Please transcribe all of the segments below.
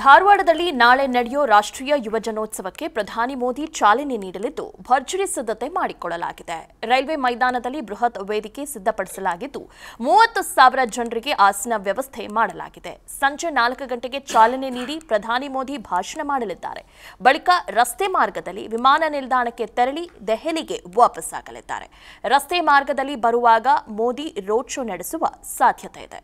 ಧಾರವಾಡದಲ್ಲಿ ನಾಳೆ ನಡೆಯೋ ರಾಷ್ಟ್ರೀಯ ಯುವಜನೋತ್ಸವಕ್ಕೆ ಪ್ರಧಾನಿ ಮೋದಿ ಚಾಲನೆ ನೀಡಲಿದ್ದು ಭರ್ಜರಿ ಸಿದ್ಧತೆ ಮಾಡಿಕೊಳ್ಳಲಾಗಿದೆ ರೈಲ್ವೆ ಮೈದಾನದಲ್ಲಿ ಬೃಹತ್ ವೇದಿಕೆ ಸಿದ್ಧಪಡಿಸಲಾಗಿದ್ದು ಮೂವತ್ತು ಸಾವಿರ ಜನರಿಗೆ ಆಸನ ವ್ಯವಸ್ಥೆ ಮಾಡಲಾಗಿದೆ ಸಂಜೆ ನಾಲ್ಕು ಗಂಟೆಗೆ ಚಾಲನೆ ನೀಡಿ ಪ್ರಧಾನಿ ಮೋದಿ ಭಾಷಣ ಮಾಡಲಿದ್ದಾರೆ ಬಳಿಕ ರಸ್ತೆ ಮಾರ್ಗದಲ್ಲಿ ವಿಮಾನ ನಿಲ್ದಾಣಕ್ಕೆ ತೆರಳಿ ದೆಹಲಿಗೆ ವಾಪಸ್ಸಾಗಲಿದ್ದಾರೆ ರಸ್ತೆ ಮಾರ್ಗದಲ್ಲಿ ಬರುವಾಗ ಮೋದಿ ರೋಡ್ ಶೋ ನಡೆಸುವ ಸಾಧ್ಯತೆ ಇದೆ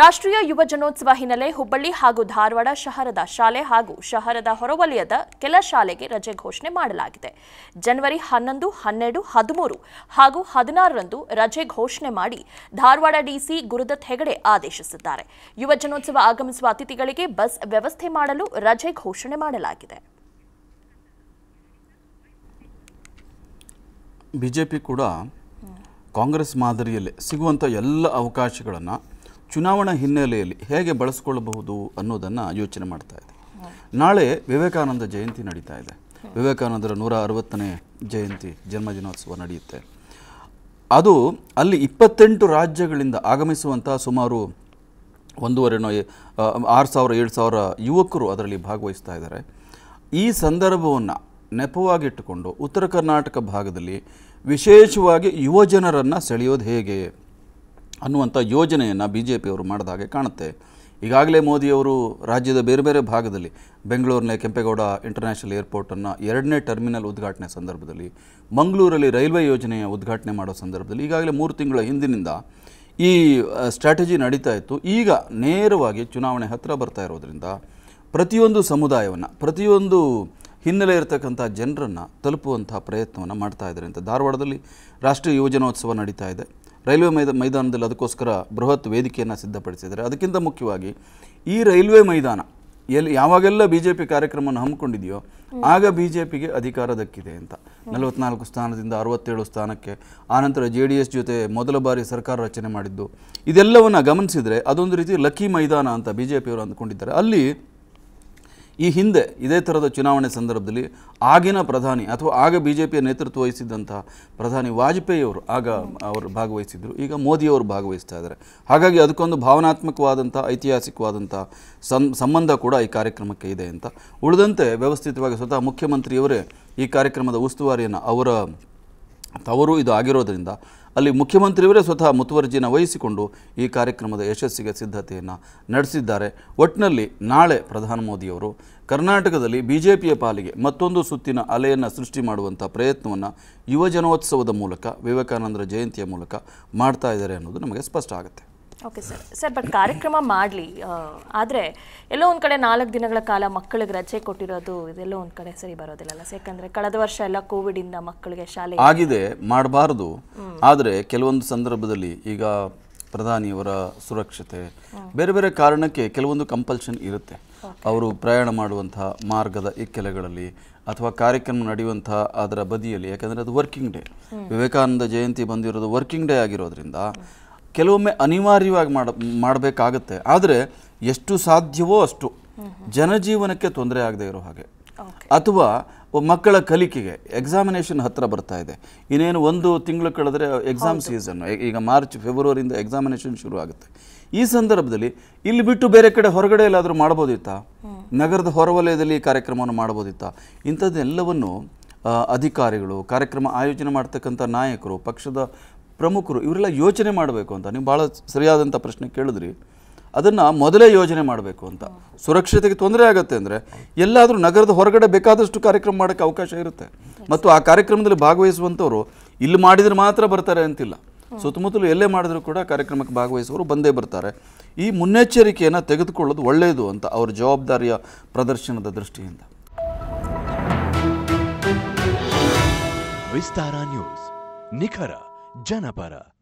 ರಾಷ್ಟ್ರೀಯ ಯುವ ಜನೋತ್ಸವ ಹಿನ್ನೆಲೆ ಹುಬ್ಬಳ್ಳಿ ಹಾಗೂ ಧಾರವಾಡ ಶಹರದ ಶಾಲೆ ಹಾಗೂ ಶಹರದ ಹೊರವಲಯದ ಕೆಲ ಶಾಲೆಗೆ ರಜೆ ಘೋಷಣೆ ಮಾಡಲಾಗಿದೆ ಜನವರಿ ಹನ್ನೊಂದು ಹನ್ನೆರಡು ಹದಿಮೂರು ಹಾಗೂ ಹದಿನಾರರಂದು ರಜೆ ಘೋಷಣೆ ಮಾಡಿ ಧಾರವಾಡ ಡಿಸಿ ಗುರುದತ್ ಹೆಗಡೆ ಆದೇಶಿಸಿದ್ದಾರೆ ಯುವ ಜನೋತ್ಸವ ಆಗಮಿಸುವ ಅತಿಥಿಗಳಿಗೆ ಬಸ್ ವ್ಯವಸ್ಥೆ ಮಾಡಲು ರಜೆ ಘೋಷಣೆ ಮಾಡಲಾಗಿದೆ ಬಿಜೆಪಿ ಕೂಡ ಕಾಂಗ್ರೆಸ್ ಮಾದರಿಯಲ್ಲಿ ಸಿಗುವಂಥ ಎಲ್ಲ ಅವಕಾಶಗಳನ್ನು ಚುನಾವಣಾ ಹಿನ್ನೆಲೆಯಲ್ಲಿ ಹೇಗೆ ಬಳಸ್ಕೊಳ್ಳಬಹುದು ಅನ್ನೋದನ್ನು ಯೋಚನೆ ಮಾಡ್ತಾ ಇದೆ ನಾಳೆ ವಿವೇಕಾನಂದ ಜಯಂತಿ ನಡೀತಾ ಇದೆ ವಿವೇಕಾನಂದರ ನೂರ ಅರವತ್ತನೇ ಜಯಂತಿ ಜನ್ಮದಿನೋತ್ಸವ ನಡೆಯುತ್ತೆ ಅದು ಅಲ್ಲಿ ಇಪ್ಪತ್ತೆಂಟು ರಾಜ್ಯಗಳಿಂದ ಆಗಮಿಸುವಂಥ ಸುಮಾರು ನೋ ಆರು ಸಾವಿರ ಏಳು ಸಾವಿರ ಯುವಕರು ಅದರಲ್ಲಿ ಭಾಗವಹಿಸ್ತಾ ಇದ್ದಾರೆ ಈ ಸಂದರ್ಭವನ್ನು ನೆಪವಾಗಿಟ್ಟುಕೊಂಡು ಉತ್ತರ ಕರ್ನಾಟಕ ಭಾಗದಲ್ಲಿ ವಿಶೇಷವಾಗಿ ಯುವಜನರನ್ನು ಸೆಳೆಯೋದು ಹೇಗೆ ಅನ್ನುವಂಥ ಯೋಜನೆಯನ್ನು ಬಿ ಜೆ ಪಿಯವರು ಮಾಡಿದ ಹಾಗೆ ಕಾಣುತ್ತೆ ಈಗಾಗಲೇ ಮೋದಿಯವರು ರಾಜ್ಯದ ಬೇರೆ ಬೇರೆ ಭಾಗದಲ್ಲಿ ಬೆಂಗಳೂರಿನ ಕೆಂಪೇಗೌಡ ಇಂಟರ್ನ್ಯಾಷನಲ್ ಏರ್ಪೋರ್ಟನ್ನು ಎರಡನೇ ಟರ್ಮಿನಲ್ ಉದ್ಘಾಟನೆ ಸಂದರ್ಭದಲ್ಲಿ ಮಂಗಳೂರಲ್ಲಿ ರೈಲ್ವೆ ಯೋಜನೆಯ ಉದ್ಘಾಟನೆ ಮಾಡೋ ಸಂದರ್ಭದಲ್ಲಿ ಈಗಾಗಲೇ ಮೂರು ತಿಂಗಳ ಹಿಂದಿನಿಂದ ಈ ಸ್ಟ್ರಾಟಜಿ ನಡೀತಾ ಇತ್ತು ಈಗ ನೇರವಾಗಿ ಚುನಾವಣೆ ಹತ್ತಿರ ಬರ್ತಾ ಇರೋದ್ರಿಂದ ಪ್ರತಿಯೊಂದು ಸಮುದಾಯವನ್ನು ಪ್ರತಿಯೊಂದು ಹಿನ್ನೆಲೆ ಇರತಕ್ಕಂಥ ಜನರನ್ನು ತಲುಪುವಂಥ ಪ್ರಯತ್ನವನ್ನು ಮಾಡ್ತಾ ಇದ್ದಾರೆ ಅಂತ ಧಾರವಾಡದಲ್ಲಿ ರಾಷ್ಟ್ರೀಯ ಯೋಜನೋತ್ಸವ ನಡೀತಾ ಇದೆ ರೈಲ್ವೆ ಮೈದ ಮೈದಾನದಲ್ಲಿ ಅದಕ್ಕೋಸ್ಕರ ಬೃಹತ್ ವೇದಿಕೆಯನ್ನು ಸಿದ್ಧಪಡಿಸಿದ್ದಾರೆ ಅದಕ್ಕಿಂತ ಮುಖ್ಯವಾಗಿ ಈ ರೈಲ್ವೆ ಮೈದಾನ ಎಲ್ಲಿ ಯಾವಾಗೆಲ್ಲ ಬಿ ಜೆ ಪಿ ಕಾರ್ಯಕ್ರಮವನ್ನು ಹಮ್ಮಿಕೊಂಡಿದೆಯೋ ಆಗ ಬಿ ಜೆ ಪಿಗೆ ಅಧಿಕಾರ ದಕ್ಕಿದೆ ಅಂತ ನಲವತ್ನಾಲ್ಕು ಸ್ಥಾನದಿಂದ ಅರವತ್ತೇಳು ಸ್ಥಾನಕ್ಕೆ ಆನಂತರ ಜೆ ಡಿ ಎಸ್ ಜೊತೆ ಮೊದಲ ಬಾರಿ ಸರ್ಕಾರ ರಚನೆ ಮಾಡಿದ್ದು ಇದೆಲ್ಲವನ್ನು ಗಮನಿಸಿದರೆ ಅದೊಂದು ರೀತಿ ಲಕ್ಕಿ ಮೈದಾನ ಅಂತ ಬಿ ಜೆ ಪಿಯವರು ಅಂದ್ಕೊಂಡಿದ್ದಾರೆ ಅಲ್ಲಿ ಈ ಹಿಂದೆ ಇದೇ ಥರದ ಚುನಾವಣೆ ಸಂದರ್ಭದಲ್ಲಿ ಆಗಿನ ಪ್ರಧಾನಿ ಅಥವಾ ಆಗ ಬಿ ಜೆ ಪಿಯ ನೇತೃತ್ವ ವಹಿಸಿದ್ದಂತಹ ಪ್ರಧಾನಿ ವಾಜಪೇಯಿಯವರು ಆಗ ಅವರು ಭಾಗವಹಿಸಿದ್ದರು ಈಗ ಮೋದಿಯವರು ಭಾಗವಹಿಸ್ತಾ ಇದ್ದಾರೆ ಹಾಗಾಗಿ ಅದಕ್ಕೊಂದು ಭಾವನಾತ್ಮಕವಾದಂಥ ಐತಿಹಾಸಿಕವಾದಂಥ ಸಂಬಂಧ ಕೂಡ ಈ ಕಾರ್ಯಕ್ರಮಕ್ಕೆ ಇದೆ ಅಂತ ಉಳಿದಂತೆ ವ್ಯವಸ್ಥಿತವಾಗಿ ಸ್ವತಃ ಮುಖ್ಯಮಂತ್ರಿಯವರೇ ಈ ಕಾರ್ಯಕ್ರಮದ ಉಸ್ತುವಾರಿಯನ್ನು ಅವರ ತವರು ಇದು ಆಗಿರೋದರಿಂದ ಅಲ್ಲಿ ಮುಖ್ಯಮಂತ್ರಿಯವರೇ ಸ್ವತಃ ಮುತುವರ್ಜಿನ ವಹಿಸಿಕೊಂಡು ಈ ಕಾರ್ಯಕ್ರಮದ ಯಶಸ್ಸಿಗೆ ಸಿದ್ಧತೆಯನ್ನು ನಡೆಸಿದ್ದಾರೆ ಒಟ್ಟಿನಲ್ಲಿ ನಾಳೆ ಪ್ರಧಾನ ಮೋದಿಯವರು ಕರ್ನಾಟಕದಲ್ಲಿ ಬಿ ಜೆ ಪಿಯ ಪಾಲಿಗೆ ಮತ್ತೊಂದು ಸುತ್ತಿನ ಅಲೆಯನ್ನು ಸೃಷ್ಟಿ ಮಾಡುವಂಥ ಪ್ರಯತ್ನವನ್ನು ಯುವಜನೋತ್ಸವದ ಮೂಲಕ ವಿವೇಕಾನಂದರ ಜಯಂತಿಯ ಮೂಲಕ ಮಾಡ್ತಾ ಇದ್ದಾರೆ ಅನ್ನೋದು ನಮಗೆ ಸ್ಪಷ್ಟ ಆಗುತ್ತೆ ಓಕೆ ಸರ್ ಸರ್ ಬಟ್ ಕಾರ್ಯಕ್ರಮ ಮಾಡಲಿ ಆದರೆ ಎಲ್ಲೋ ಒಂದು ಕಡೆ ನಾಲ್ಕು ದಿನಗಳ ಕಾಲ ಮಕ್ಕಳಿಗೆ ರಜೆ ಕೊಟ್ಟಿರೋದು ಇದೆಲ್ಲೋ ಒಂದು ಕಡೆ ಸರಿ ಬರೋದಿಲ್ಲ ಯಾಕಂದರೆ ಕಳೆದ ವರ್ಷ ಎಲ್ಲ ಕೋವಿಡಿಂದ ಮಕ್ಕಳಿಗೆ ಶಾಲೆ ಆಗಿದೆ ಮಾಡಬಾರ್ದು ಆದರೆ ಕೆಲವೊಂದು ಸಂದರ್ಭದಲ್ಲಿ ಈಗ ಪ್ರಧಾನಿಯವರ ಸುರಕ್ಷತೆ ಬೇರೆ ಬೇರೆ ಕಾರಣಕ್ಕೆ ಕೆಲವೊಂದು ಕಂಪಲ್ಷನ್ ಇರುತ್ತೆ ಅವರು ಪ್ರಯಾಣ ಮಾಡುವಂಥ ಮಾರ್ಗದ ಇಕ್ಕೆಲೆಗಳಲ್ಲಿ ಅಥವಾ ಕಾರ್ಯಕ್ರಮ ನಡೆಯುವಂಥ ಅದರ ಬದಿಯಲ್ಲಿ ಯಾಕಂದರೆ ಅದು ವರ್ಕಿಂಗ್ ಡೇ ವಿವೇಕಾನಂದ ಜಯಂತಿ ಬಂದಿರೋದು ವರ್ಕಿಂಗ್ ಡೇ ಆಗಿರೋದ್ರಿಂದ ಕೆಲವೊಮ್ಮೆ ಅನಿವಾರ್ಯವಾಗಿ ಮಾಡ ಮಾಡಬೇಕಾಗತ್ತೆ ಆದರೆ ಎಷ್ಟು ಸಾಧ್ಯವೋ ಅಷ್ಟು ಜನಜೀವನಕ್ಕೆ ತೊಂದರೆ ಆಗದೆ ಇರೋ ಹಾಗೆ ಅಥವಾ ಮಕ್ಕಳ ಕಲಿಕೆಗೆ ಎಕ್ಸಾಮಿನೇಷನ್ ಹತ್ತಿರ ಬರ್ತಾ ಇದೆ ಇನ್ನೇನು ಒಂದು ತಿಂಗಳು ಕಳೆದ್ರೆ ಎಕ್ಸಾಮ್ ಸೀಸನ್ ಈಗ ಮಾರ್ಚ್ ಫೆಬ್ರವರಿಯಿಂದ ಎಕ್ಸಾಮಿನೇಷನ್ ಶುರು ಆಗುತ್ತೆ ಈ ಸಂದರ್ಭದಲ್ಲಿ ಇಲ್ಲಿ ಬಿಟ್ಟು ಬೇರೆ ಕಡೆ ಹೊರಗಡೆ ಎಲ್ಲಾದರೂ ಮಾಡ್ಬೋದಿತ್ತಾ ನಗರದ ಹೊರವಲಯದಲ್ಲಿ ಕಾರ್ಯಕ್ರಮವನ್ನು ಮಾಡ್ಬೋದಿತ್ತಾ ಇಂಥದ್ದೆಲ್ಲವನ್ನು ಅಧಿಕಾರಿಗಳು ಕಾರ್ಯಕ್ರಮ ಆಯೋಜನೆ ಮಾಡ್ತಕ್ಕಂಥ ನಾಯಕರು ಪಕ್ಷದ ಪ್ರಮುಖರು ಇವರೆಲ್ಲ ಯೋಚನೆ ಮಾಡಬೇಕು ಅಂತ ನೀವು ಭಾಳ ಸರಿಯಾದಂಥ ಪ್ರಶ್ನೆ ಕೇಳಿದ್ರಿ ಅದನ್ನು ಮೊದಲೇ ಯೋಜನೆ ಮಾಡಬೇಕು ಅಂತ ಸುರಕ್ಷತೆಗೆ ತೊಂದರೆ ಆಗುತ್ತೆ ಅಂದರೆ ಎಲ್ಲಾದರೂ ನಗರದ ಹೊರಗಡೆ ಬೇಕಾದಷ್ಟು ಕಾರ್ಯಕ್ರಮ ಮಾಡೋಕ್ಕೆ ಅವಕಾಶ ಇರುತ್ತೆ ಮತ್ತು ಆ ಕಾರ್ಯಕ್ರಮದಲ್ಲಿ ಭಾಗವಹಿಸುವಂಥವರು ಇಲ್ಲಿ ಮಾಡಿದರೆ ಮಾತ್ರ ಬರ್ತಾರೆ ಅಂತಿಲ್ಲ ಸುತ್ತಮುತ್ತಲು ಎಲ್ಲೇ ಮಾಡಿದರೂ ಕೂಡ ಕಾರ್ಯಕ್ರಮಕ್ಕೆ ಭಾಗವಹಿಸುವವರು ಬಂದೇ ಬರ್ತಾರೆ ಈ ಮುನ್ನೆಚ್ಚರಿಕೆಯನ್ನು ತೆಗೆದುಕೊಳ್ಳೋದು ಒಳ್ಳೆಯದು ಅಂತ ಅವ್ರ ಜವಾಬ್ದಾರಿಯ ಪ್ರದರ್ಶನದ ದೃಷ್ಟಿಯಿಂದ ವಿಸ್ತಾರ ನ್ಯೂಸ್ ನಿಖರ ಜನಪರ